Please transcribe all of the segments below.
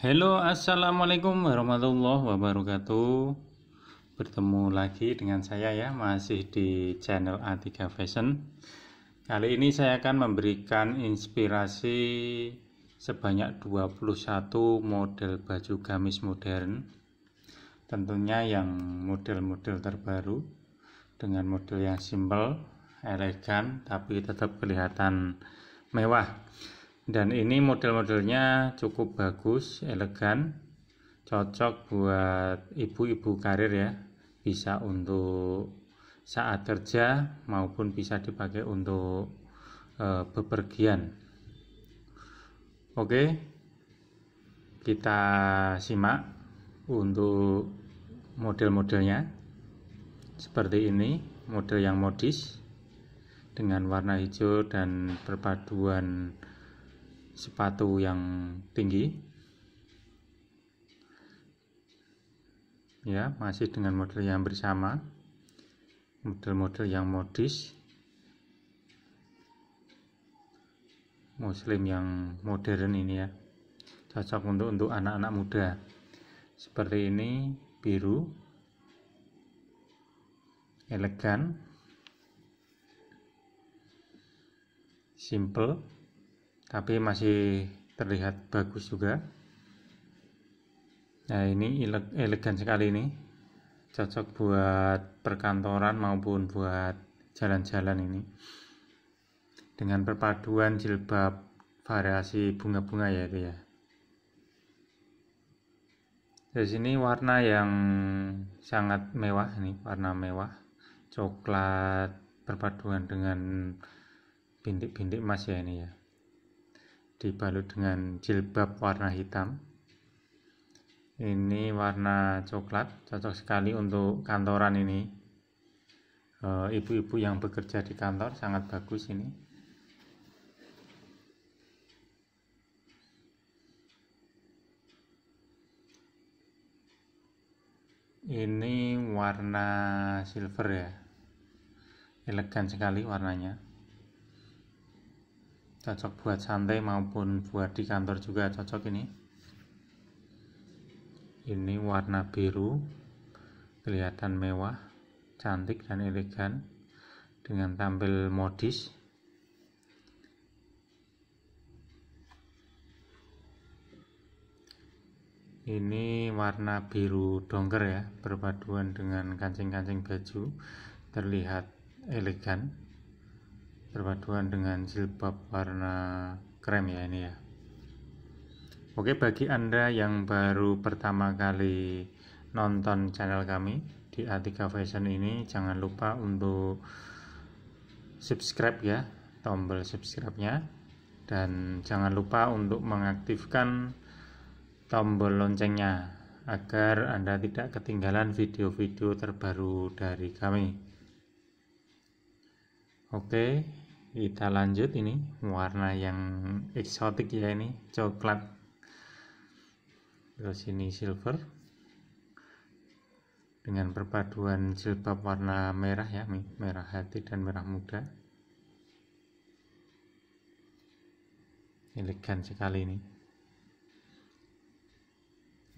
Halo assalamualaikum warahmatullahi wabarakatuh Bertemu lagi dengan saya ya masih di channel A3 Fashion Kali ini saya akan memberikan inspirasi sebanyak 21 model baju gamis modern Tentunya yang model-model terbaru dengan model yang simple, elegan tapi tetap kelihatan mewah dan ini model-modelnya cukup bagus elegan cocok buat ibu-ibu karir ya bisa untuk saat kerja maupun bisa dipakai untuk e, bepergian oke kita simak untuk model-modelnya seperti ini model yang modis dengan warna hijau dan perpaduan sepatu yang tinggi ya masih dengan model yang bersama model-model yang modis muslim yang modern ini ya cocok untuk untuk anak-anak muda seperti ini biru elegan simple tapi masih terlihat bagus juga nah ini elegan sekali ini cocok buat perkantoran maupun buat jalan-jalan ini dengan perpaduan jilbab variasi bunga-bunga ya itu ya di sini warna yang sangat mewah ini warna mewah coklat perpaduan dengan bintik-bintik emas ya ini ya dibalut dengan jilbab warna hitam ini warna coklat cocok sekali untuk kantoran ini eh, ibu-ibu yang bekerja di kantor sangat bagus ini ini warna silver ya elegan sekali warnanya cocok buat santai maupun buat di kantor juga cocok ini ini warna biru kelihatan mewah cantik dan elegan dengan tampil modis ini warna biru dongker ya berpaduan dengan kancing-kancing baju terlihat elegan berpaduan dengan jilbab warna krem ya ini ya Oke bagi Anda yang baru pertama kali nonton channel kami di Atika Fashion ini jangan lupa untuk subscribe ya tombol subscribe-nya dan jangan lupa untuk mengaktifkan tombol loncengnya agar Anda tidak ketinggalan video-video terbaru dari kami. Oke, kita lanjut ini warna yang eksotik ya ini coklat. Terus ini silver dengan perpaduan jilbab warna merah ya, merah hati dan merah muda. Elegan sekali ini.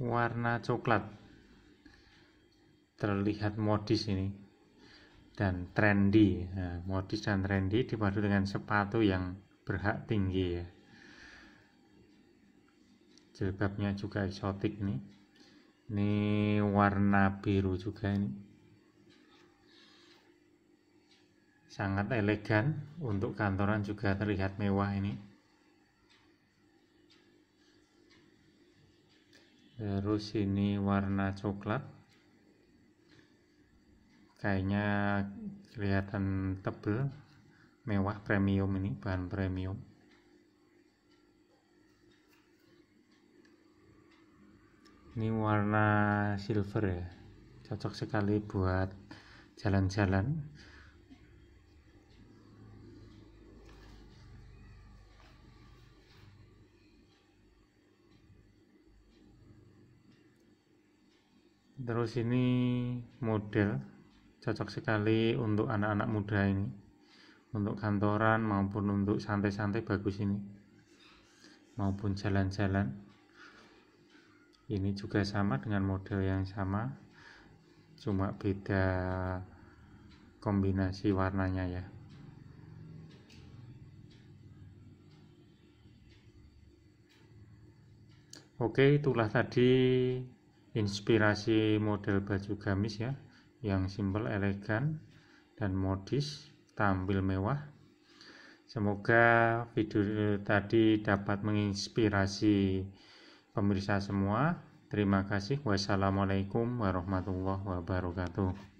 Warna coklat terlihat modis ini dan trendy. Nah, modis dan trendy dipadu dengan sepatu yang berhak tinggi ya. Jilbabnya juga eksotik nih. Ini warna biru juga ini. Sangat elegan untuk kantoran juga terlihat mewah ini. Terus ini warna coklat kayaknya kelihatan tebel mewah premium ini bahan premium ini warna silver ya cocok sekali buat jalan-jalan terus ini model cocok sekali untuk anak-anak muda ini untuk kantoran maupun untuk santai-santai bagus ini maupun jalan-jalan ini juga sama dengan model yang sama cuma beda kombinasi warnanya ya Oke, itulah tadi inspirasi model baju gamis ya yang simpel, elegan, dan modis, tampil mewah. Semoga video eh, tadi dapat menginspirasi pemirsa semua. Terima kasih. Wassalamualaikum warahmatullahi wabarakatuh.